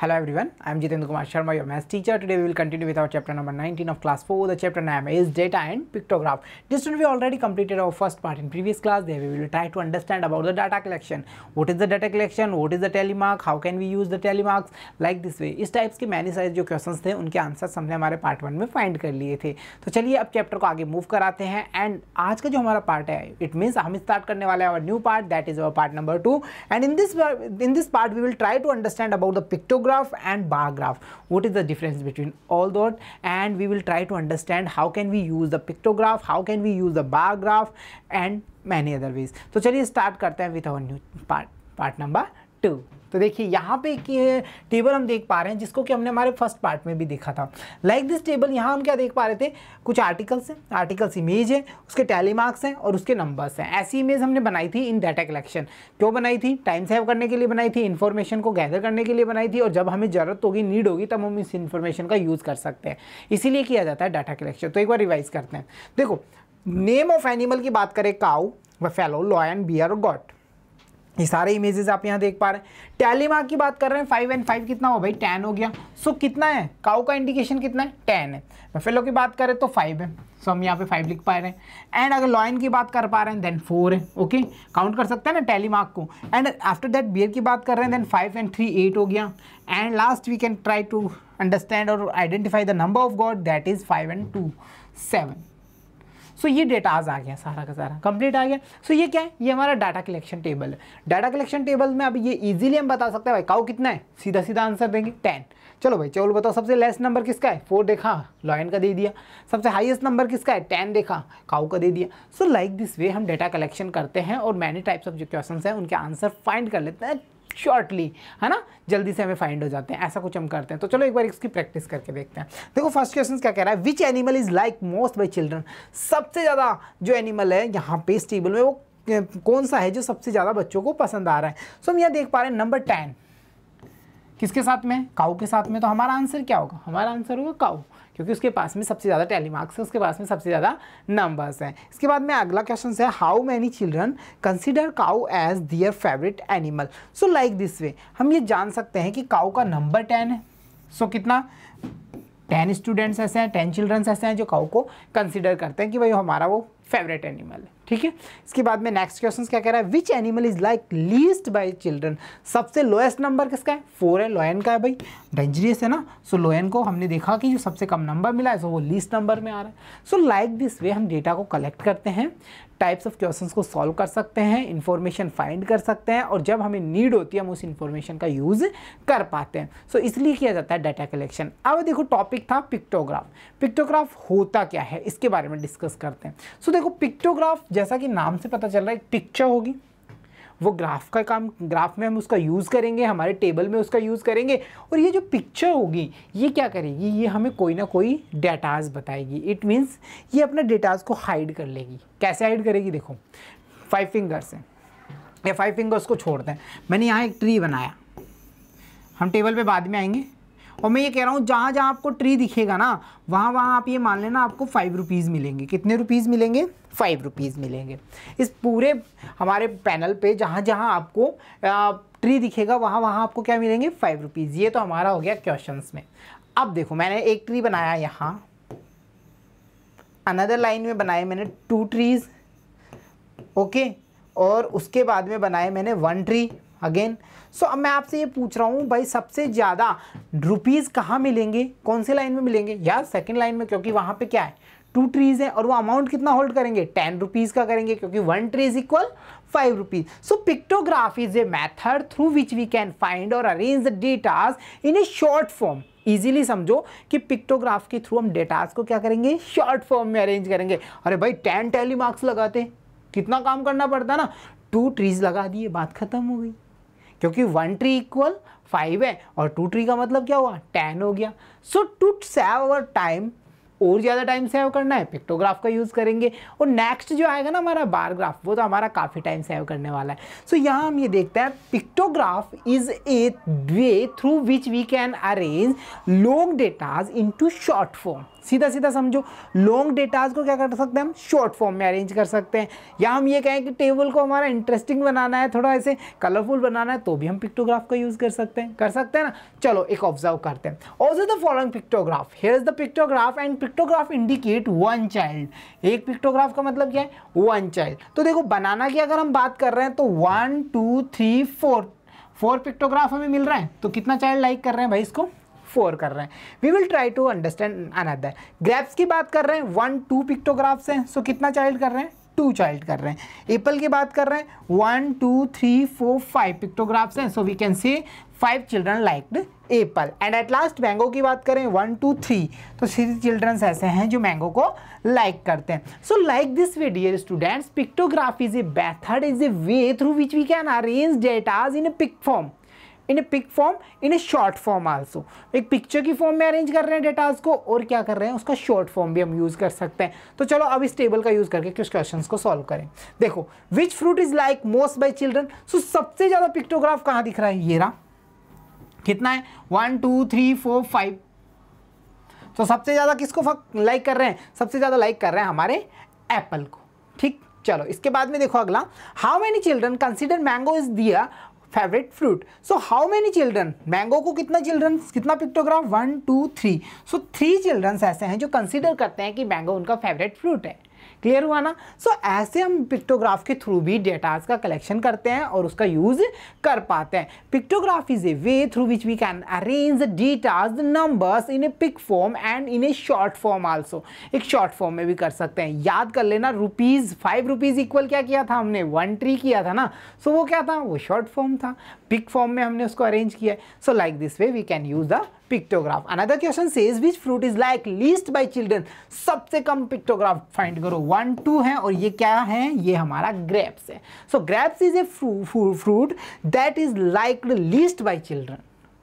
Hello everyone, I am Jitendra Kumar Sharma, your maths teacher. Today we will continue with our chapter number 19 of class 4. The chapter name is Data and Pictograph. This time we already completed our first part in previous class. There we will try to understand about the data collection. What is the data collection? What is the telemark? How can we use the telemarks? Like this way. इस types के many size जो questions थे उनके answers हमने हमारे part one में find कर लिए थे तो चलिए अब चैप्टर को आगे मूव कराते हैं एंड आज का जो हमारा पार्ट है इट मीन्स हम स्टार्ट करने वाले our new part that is our part number two and in this in this part we will try to understand about the pictograph graph and bar graph. What is the difference between all that? And we will try to understand how can we use the pictograph, how can we use the bar graph and many other ways. So let's start with our new part, part number 2. तो देखिए यहाँ पे एक table हम देख पा रहे हैं जिसको कि हमने हमारे फर्स्ट पार्ट में भी देखा था लाइक दिस टेबल यहाँ हम क्या देख पा रहे थे कुछ आर्टिकल्स हैं आर्टिकल्स इमेज है उसके टैली मार्क्स हैं और उसके नंबर्स हैं ऐसी इमेज हमने बनाई थी इन डाटा कलेक्शन क्यों बनाई थी टाइम सेव करने के लिए बनाई थी इन्फॉर्मेशन को गैदर करने के लिए बनाई थी और जब हमें ज़रूरत होगी नीड होगी तब हम इस इन्फॉर्मेशन का यूज़ कर सकते हैं इसीलिए किया जाता है डाटा कलेक्शन तो एक बार रिवाइज करते हैं देखो नेम ऑफ एनिमल की बात करें काउ व फेलो लॉयन बियर गॉट ये सारे इमेजेस आप यहाँ देख पा रहे हैं मार्क की बात कर रहे हैं फाइव एंड फाइव कितना हो भाई टेन हो गया सो so, कितना है काउ का इंडिकेशन कितना है टेन है बफेलो तो की बात करें तो फाइव है सो so, हम यहाँ पे फाइव लिख पा रहे हैं एंड अगर लॉयन की बात कर पा रहे हैं देन फोर है ओके okay? काउंट कर सकते हैं ना मार्क को एंड आफ्टर दैट बियर की बात कर रहे हैं then five and three eight हो गया and last we can try to understand और identify the number of goat that is five and two seven so ये डेटाज आज आ गया सारा का सारा कंप्लीट आ गया सो ये क्या है ये हमारा डाटा कलेक्शन टेबल है डाटा कलेक्शन टेबल में अब ये इजीली हम बता सकते हैं भाई काउ कितना है सीधा सीधा आंसर देंगे टेन चलो भाई चलो बताओ सबसे लेस नंबर किसका है फोर देखा लॉयन का दे दिया सबसे हाईएस्ट नंबर किसका है टेन देखा काउ का दे दिया सो लाइक दिस वे हम डेटा कलेक्शन करते हैं और मैनी टाइप्स ऑफ जो क्वेश्चन हैं उनके आंसर फाइंड कर लेते हैं शॉर्टली है ना जल्दी से हमें फाइंड हो जाते हैं ऐसा कुछ हम करते हैं तो चलो एक बार इसकी प्रैक्टिस करके देखते हैं देखो फर्स्ट क्वेश्चन क्या कह रहा है which animal is like most by children सबसे ज़्यादा जो एनिमल है यहाँ पे इस टेबल में वो कौन सा है जो सबसे ज़्यादा बच्चों को पसंद आ रहा है सो हम यहाँ देख पा रहे हैं नंबर टेन किसके साथ में काऊ के साथ में तो हमारा आंसर क्या होगा हमारा आंसर होगा काऊ क्योंकि उसके पास में सबसे ज़्यादा टैली मार्क्स है उसके पास में सबसे ज़्यादा नंबर्स हैं इसके बाद में अगला क्वेश्चन है how many children consider cow as their favourite animal so like this way हम ये जान सकते हैं कि काउ का नंबर टेन है सो so, कितना टेन स्टूडेंट्स ऐसे हैं टेन चिल्ड्रंस ऐसे हैं जो काउ को कंसिडर करते हैं कि भाई हमारा वो फेवरेट एनिमल है ठीक है इसके बाद में नेक्स्ट क्वेश्चन क्या कह रहा है which animal is like least by children सबसे लोएस्ट नंबर किसका है फोर है लोयन का है भाई डेंजरियस है ना सो so, लोयन को हमने देखा कि जो सबसे कम नंबर मिला है सो so वो लीस्ट नंबर में आ रहा है सो लाइक दिस वे हम डेटा को कलेक्ट करते हैं टाइप्स ऑफ क्वेश्चन को सॉल्व कर सकते हैं इन्फॉर्मेशन फाइंड कर सकते हैं और जब हमें नीड होती है हम उस इन्फॉर्मेशन का यूज़ कर पाते हैं सो so, इसलिए किया जाता है डाटा कलेक्शन अब देखो टॉपिक था पिक्टोग्राफ पिक्टोग्राफ होता क्या है इसके बारे में डिस्कस करते हैं सो so, देखो पिक्टोग्राफ जैसा कि नाम से पता चल रहा है एक पिक्चर होगी वो ग्राफ का काम ग्राफ में हम उसका यूज़ करेंगे हमारे टेबल में उसका यूज़ करेंगे और ये जो पिक्चर होगी ये क्या करेगी ये हमें कोई ना कोई डेटाज बताएगी इट मीन्स ये अपना डेटाज को हाइड कर लेगी कैसे हाइड करेगी देखो फाइव फिंगर्स हैं या फाइव फिंगर्स को छोड़ दें मैंने यहाँ एक ट्री बनाया हम टेबल पे बाद में आएंगे और मैं ये कह रहा हूँ जहाँ जहाँ आपको ट्री दिखेगा ना वहाँ वहाँ आप ये मान लेना आपको फाइव रुपीज़ मिलेंगे कितने रुपीज़ मिलेंगे फाइव रुपीज़ मिलेंगे इस पूरे हमारे पैनल पे जहाँ जहाँ आपको ट्री दिखेगा वहाँ वहाँ आपको क्या मिलेंगे फाइव रुपीज़ ये तो हमारा हो गया क्वेश्चन में अब देखो मैंने एक ट्री बनाया यहाँ अनदर लाइन में बनाए मैंने टू ट्रीज़ ओके और उसके बाद में बनाए मैंने वन ट्री अगेन सो अब मैं आपसे ये पूछ रहा हूँ भाई सबसे ज़्यादा रुपीज़ कहाँ मिलेंगे कौन से लाइन में मिलेंगे या सेकेंड लाइन में क्योंकि वहाँ पे क्या है टू ट्रीज़ हैं और वो अमाउंट कितना होल्ड करेंगे टेन रुपीज़ का करेंगे क्योंकि one tree is equal five rupees so pictograph is a method through which we can find और arrange the datas in a short form easily समझो कि पिक्टोग्राफ के थ्रू हम डेटाज को क्या करेंगे शॉर्ट फॉर्म में अरेंज करेंगे अरे भाई टेन टेली मार्क्स लगाते कितना काम करना पड़ता ना टू ट्रीज लगा दिए बात खत्म हो गई क्योंकि वन ट्री इक्वल फाइव है और टू ट्री का मतलब क्या हुआ टेन हो गया so to save our time और ज़्यादा टाइम सेव करना है पिक्टोग्राफ का यूज़ करेंगे और नेक्स्ट जो आएगा ना हमारा बारग्राफ वो तो हमारा काफ़ी टाइम सेव करने वाला है सो so, यहाँ हम ये देखते हैं pictograph is a way through which we can arrange long datas into short form सीधा सीधा समझो लॉन्ग डेटाज को क्या कर सकते हैं हम शॉर्ट फॉर्म में अरेंज कर सकते हैं या हम ये कहें कि टेबल को हमारा इंटरेस्टिंग बनाना है थोड़ा ऐसे कलरफुल बनाना है तो भी हम पिक्टोग्राफ का यूज़ कर सकते हैं कर सकते हैं ना चलो एक ऑब्जर्व करते हैं also the following pictograph here is the pictograph and pictograph indicate one child एक पिक्टोग्राफ का मतलब क्या है वन चाइल्ड तो देखो बनाना की अगर हम बात कर रहे हैं तो one two three four four pictograph हमें मिल रहा है तो कितना चाइल्ड लाइक कर रहे हैं भाई इसको फोर कर रहे हैं we will try to understand another graphs की बात कर रहे हैं वन टू पिक्टोग्राफ्स हैं सो कितना चाइल्ड कर रहे हैं टू चाइल्ड कर रहे हैं एप्पल की बात कर रहे हैं one two three four five pictographs हैं so we can see five children liked apple and at last mango की बात करें वन टू थ्री तो थ्री चिल्ड्रंस ऐसे हैं जो मैंगो को लाइक like करते हैं so like this way dear students pictograph is a method is a way through which we can arrange datas in a pic form in a pic form in a short form also एक picture की form में arrange कर रहे हैं datas को और क्या कर रहे हैं उसका शॉर्ट फॉर्म भी हम यूज़ कर सकते हैं तो चलो अब इस टेबल का यूज़ करके कुछ क्वेश्चन को सॉल्व करें देखो which fruit is like most by children so सबसे ज़्यादा पिक्टोग्राफ कहाँ दिख रहा है ये रहा कितना है one two three four five तो सबसे ज़्यादा किसको लाइक कर रहे हैं सबसे ज़्यादा लाइक कर रहे हैं हमारे एप्पल को ठीक चलो इसके बाद में देखो अगला how many children consider mango is their favourite fruit so how many children mango को कितना चिल्ड्रन कितना pictogram one two three so three childrens ऐसे हैं जो कंसिडर करते हैं कि मैंगो उनका फेवरेट फ्रूट है क्लियर हुआ ना सो so, ऐसे हम पिक्टोग्राफ के थ्रू भी डेटाज का कलेक्शन करते हैं और उसका यूज़ कर पाते हैं pictograph is a way through which we can arrange datas numbers in a pic form and in a short form also एक शॉर्ट फॉर्म में भी कर सकते हैं याद कर लेना रुपीज़ फाइव रुपीज़ इक्वल क्या किया था हमने वन ट्री किया था ना सो so, वो क्या था वो शॉर्ट फॉर्म था पिक फॉर्म में हमने उसको अरेंज किया है so like this way we can use the pictograph another question says which fruit is like least by children सबसे कम पिक्टोग्राफ फाइंड करो वन टू है और ये क्या है ये हमारा ग्रेप्स है so grapes is a fruit that is liked least by children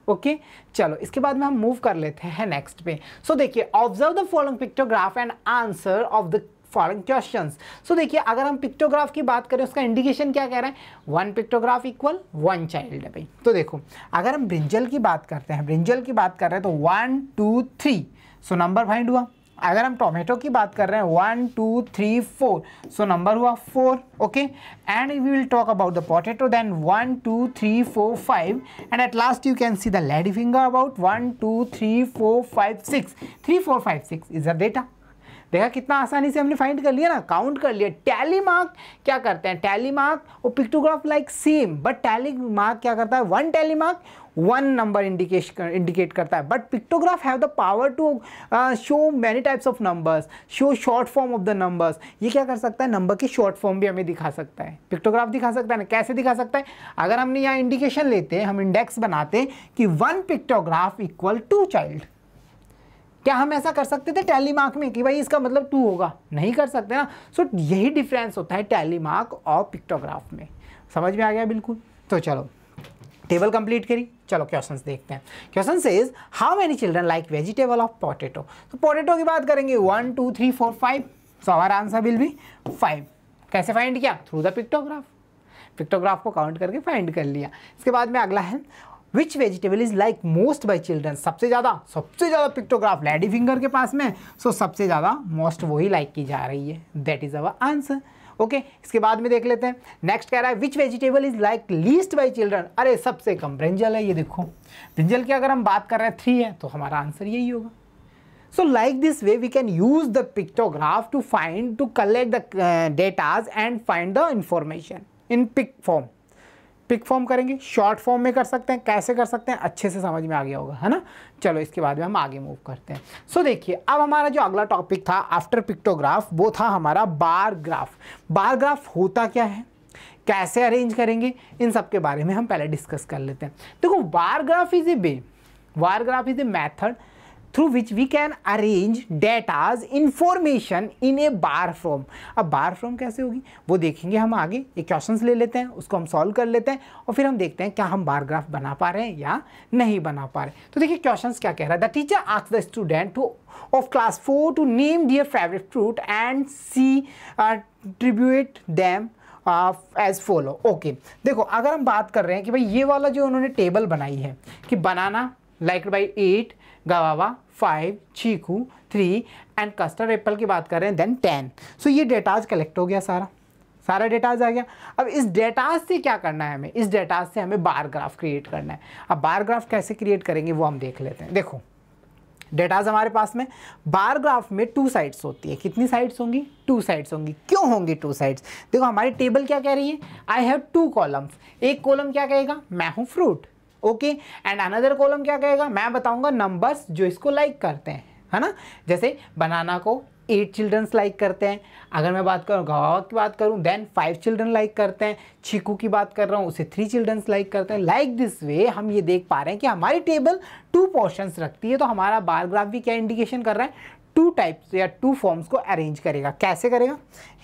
okay okay? चलो इसके बाद में हम मूव कर लेते हैं नेक्स्ट पे सो देखिए observe the following pictograph and answer of the four question so देखिए अगर हम पिक्टोग्राफ की बात करें उसका इंडिकेशन क्या कह रहे हैं one pictograph equal one child है भाई तो देखो अगर हम ब्रिंजल की बात करते हैं ब्रिंजल की बात कर रहे हैं तो one two three so number find हुआ अगर हम टोमेटो की बात कर रहे हैं one two three four so number हुआ four okay and we will talk about the potato then one two three four five and at last you can see the lady finger about one two three four five six three four five six is a data देखा कितना आसानी से हमने find कर लिया ना count कर लिया टैली मार्क क्या करते हैं टैली मार्क और pictograph like same but tally mark क्या करता है one tally mark one number indication indicate करता है but pictograph have the power to show many types of numbers show short form of the numbers ये क्या कर सकता है नंबर की शॉर्ट फॉर्म भी हमें दिखा सकता है पिक्टोग्राफ दिखा सकता है ना कैसे दिखा सकता है अगर हमने यहाँ इंडिकेशन लेते हैं हम इंडेक्स बनाते हैं कि one pictograph equal to child क्या हम ऐसा कर सकते थे टैली मार्क में कि भाई इसका मतलब टू होगा नहीं कर सकते ना सो so, यही डिफरेंस होता है टैली मार्क और पिक्टोग्राफ में समझ में आ गया बिल्कुल तो चलो टेबल कंप्लीट करी चलो क्वेश्चन देखते हैं question is how many children like vegetable of potato तो पोटेटो की बात करेंगे one two three four five so हमारा आंसर विल भी फाइव कैसे फाइंड किया थ्रू द पिक्टोग्राफ पिक्टोग्राफ को काउंट करके फाइंड कर लिया इसके बाद में अगला है which vegetable is like most by children सबसे ज़्यादा सबसे ज़्यादा पिक्टोग्राफ लेडी फिंगर के पास में सो so, सबसे ज़्यादा मोस्ट वही लाइक की जा रही है that is our answer okay okay, इसके बाद में देख लेते हैं नेक्स्ट कह रहा है which vegetable is like least by children अरे सबसे कम ब्रिंजल है ये देखो ब्रिंजल की अगर हम बात कर रहे हैं थ्री है तो हमारा आंसर यही होगा so like this way we can use the pictograph to find to collect the datas and find the information in pic form pic form करेंगे शॉर्ट फॉर्म में कर सकते हैं कैसे कर सकते हैं अच्छे से समझ में आ गया होगा है ना चलो इसके बाद में हम आगे मूव करते हैं सो so, देखिए अब हमारा जो अगला टॉपिक था आफ्टर पिक्टोग्राफ वो था हमारा बार ग्राफ बार ग्राफ होता क्या है कैसे अरेंज करेंगे इन सब के बारे में हम पहले डिस्कस कर लेते हैं देखो तो bar graph is a way bar graph is a method through which we can arrange data's information in a bar form अब bar फॉर्म कैसे होगी वो देखेंगे हम आगे ये क्वेश्चन ले लेते हैं उसको हम सॉल्व कर लेते हैं और फिर हम देखते हैं क्या हम बार ग्राफ बना पा रहे हैं या नहीं बना पा रहे तो देखिए क्वेश्चन क्या कह रहा है the teacher ask the student to of class four to name dear favourite fruit and distribute them as follow okay देखो अगर हम बात कर रहे हैं कि भाई ये वाला जो उन्होंने टेबल बनाई है कि banana like by eight guava five chikoo three and custard apple की बात कर रहे हैं देन टेन सो ये डेटाज कलेक्ट हो गया सारा सारा डेटाज आ गया अब इस डेटाज से क्या करना है हमें इस डेटाज से हमें बार ग्राफ क्रिएट करना है अब बार ग्राफ कैसे क्रिएट करेंगे वो हम देख लेते हैं देखो डेटाज हमारे पास में बार ग्राफ में टू साइड्स होती है कितनी साइड्स होंगी टू साइड्स होंगी क्यों होंगी टू साइड्स देखो हमारी टेबल क्या कह रही है आई हैव टू कॉलम्स एक कॉलम क्या कहेगा मैं हूँ fruit okay and another column क्या कहेगा मैं बताऊंगा नंबर्स जो इसको लाइक करते हैं है ना जैसे बनाना को एट चिल्ड्रंस लाइक करते हैं अगर मैं बात करूँ गवा की बात करूँ देन फाइव चिल्ड्रन लाइक करते हैं छिकू की बात कर रहा हूँ उसे थ्री चिल्ड्रंस लाइक करते हैं लाइक दिस वे हम ये देख पा रहे हैं कि हमारी टेबल टू पोर्शंस रखती है तो हमारा बारग्राफ भी क्या इंडिकेशन कर रहा है टू टाइप्स या टू फॉर्म्स को अरेंज करेगा कैसे करेगा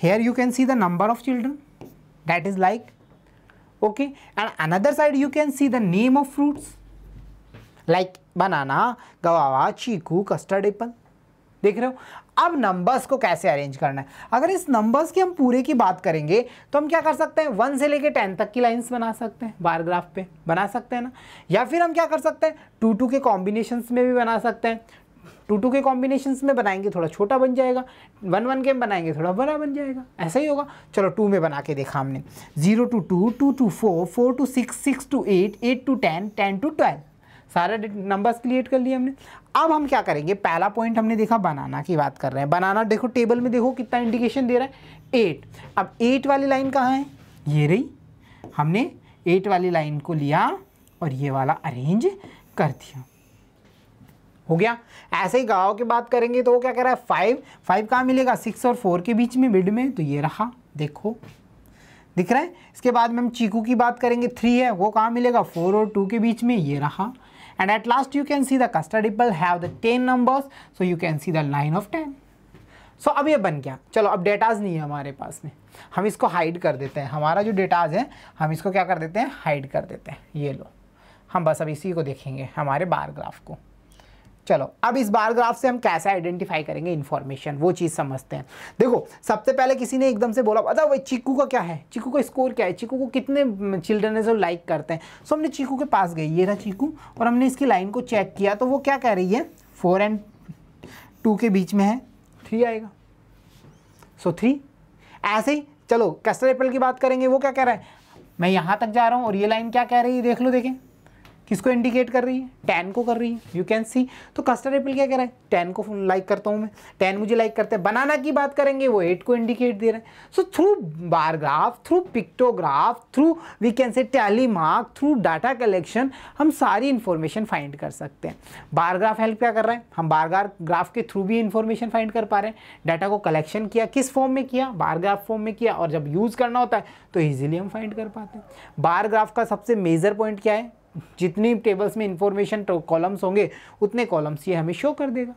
here you can see the number of children that is like okay and another side you can see the name of fruits like banana guava chiku custard apple देख रहे हो अब numbers को कैसे अरेंज करना है अगर इस नंबर्स की हम पूरे की बात करेंगे तो हम क्या कर सकते हैं वन से लेके टेन तक की लाइंस बना सकते हैं बार ग्राफ पे बना सकते हैं ना या फिर हम क्या कर सकते हैं टू टू के कॉम्बिनेशंस में भी बना सकते हैं टू टू के कॉम्बिनेशन में बनाएंगे थोड़ा छोटा बन जाएगा वन वन के बनाएंगे थोड़ा बड़ा बन जाएगा ऐसा ही होगा चलो टू में बना के देखा हमने zero to two two to four four to six six to eight eight to ten ten to twelve सारे नंबर्स क्रिएट कर लिए हमने अब हम क्या करेंगे पहला पॉइंट हमने देखा बनाना की बात कर रहे हैं बनाना देखो टेबल में देखो कितना इंडिकेशन दे रहा है एट अब एट वाली लाइन कहाँ है ये रही हमने एट वाली लाइन को लिया और ये वाला अरेंज कर दिया हो गया ऐसे ही गाँव की बात करेंगे तो वो क्या कह रहा है फाइव फाइव कहाँ मिलेगा सिक्स और फोर के बीच में मिड में तो ये रहा देखो दिख रहा है इसके बाद में हम चीकू की बात करेंगे थ्री है वो कहाँ मिलेगा फोर और टू के बीच में ये रहा and at last you can see the custard have the ten numbers so you can see the the of ten so अब ये बन गया चलो अब डेटाज नहीं है हमारे पास में हम इसको हाइड कर देते हैं हमारा जो डेटाज है हम इसको क्या कर देते हैं हाइड कर देते हैं ये लो हम बस अब इसी को देखेंगे हमारे बार ग्राफ को चलो अब इस बार ग्राफ से हम कैसे आइडेंटिफाई करेंगे इन्फॉर्मेशन वो चीज़ समझते हैं देखो सबसे पहले किसी ने एकदम से बोला बताओ भाई चीकू का क्या है चीकू का स्कोर क्या है चीकू को कितने चिल्ड्रन है जो लाइक करते हैं सो हमने चीकू के पास गई ये रहा चीकू और हमने इसकी लाइन को चेक किया तो वो क्या कह रही है फोर एंड टू के बीच में है थ्री आएगा सो थ्री ऐसे ही चलो कस्टर एप्पल की बात करेंगे वो क्या कह रहा है मैं यहाँ तक जा रहा हूँ और ये लाइन क्या कह रही है देख लो देखें किसको इंडिकेट कर रही है टेन को कर रही है यू कैन सी तो कस्टर्ड एप्पल क्या कह रहा है टेन को लाइक करता हूँ मैं टेन मुझे लाइक करते हैं बनाना की बात करेंगे वो एट को इंडिकेट दे रहा है so through bar graph through pictograph through we can say tally mark through data collection हम सारी इन्फॉर्मेशन फाइंड कर सकते हैं बारग्राफ हेल्प क्या कर रहा है हम बारगार ग्राफ के थ्रू भी इन्फॉर्मेशन फाइंड कर पा रहे हैं डाटा को कलेक्शन किया किस फॉर्म में किया बारग्राफ फॉर्म में किया और जब यूज़ करना होता है तो ईजिली हम फाइंड कर पाते हैं बारग्राफ का सबसे मेजर पॉइंट क्या है जितनी टेबल्स में इंफॉर्मेशन कॉलम्स होंगे उतने कॉलम्स ये हमें शो कर देगा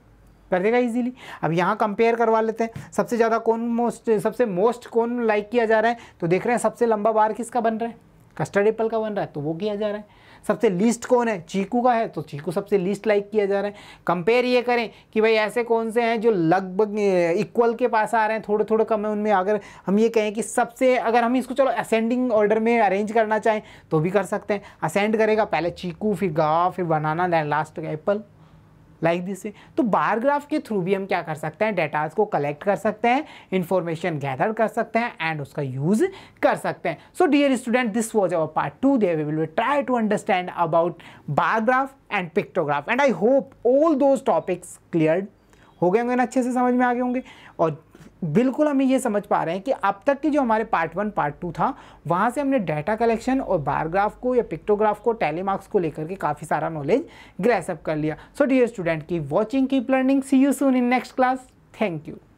कर देगा इजीली अब यहाँ कंपेयर करवा लेते हैं सबसे ज़्यादा कौन मोस्ट सबसे मोस्ट कौन लाइक किया जा रहा है तो देख रहे हैं सबसे लंबा बार किसका बन रहा है कस्टर्ड एप्पल का बन रहा है तो वो किया जा रहा है सबसे लीस्ट कौन है चीकू का है तो चीकू सबसे लीस्ट लाइक किया जा रहा है कंपेयर ये करें कि भाई ऐसे कौन से हैं जो लगभग इक्वल के पास आ रहे हैं थोड़े थोड़े कम है उनमें अगर हम ये कहें कि सबसे अगर हम इसको चलो असेंडिंग ऑर्डर में अरेंज करना चाहें तो भी कर सकते हैं असेंड करेगा पहले चीकू फिर गवा फिर banana last apple like this तो बार ग्राफ के थ्रू भी हम क्या कर सकते हैं डेटाज को कलेक्ट कर सकते हैं इन्फॉर्मेशन गैदर कर सकते हैं एंड उसका यूज़ कर सकते हैं so dear student this was our part two there we will try to understand about bar graph and pictograph and I hope all those topics clear हो गए होंगे ना अच्छे से समझ में आ गए होंगे और बिल्कुल हम ये समझ पा रहे हैं कि अब तक की जो हमारे पार्ट वन पार्ट टू था वहाँ से हमने डाटा कलेक्शन और बारग्राफ को या पिक्टोग्राफ को टेलीमार्क्स को लेकर के काफ़ी सारा नॉलेज ग्रेसअप कर लिया so dear student keep watching keep learning see you soon in next class thank you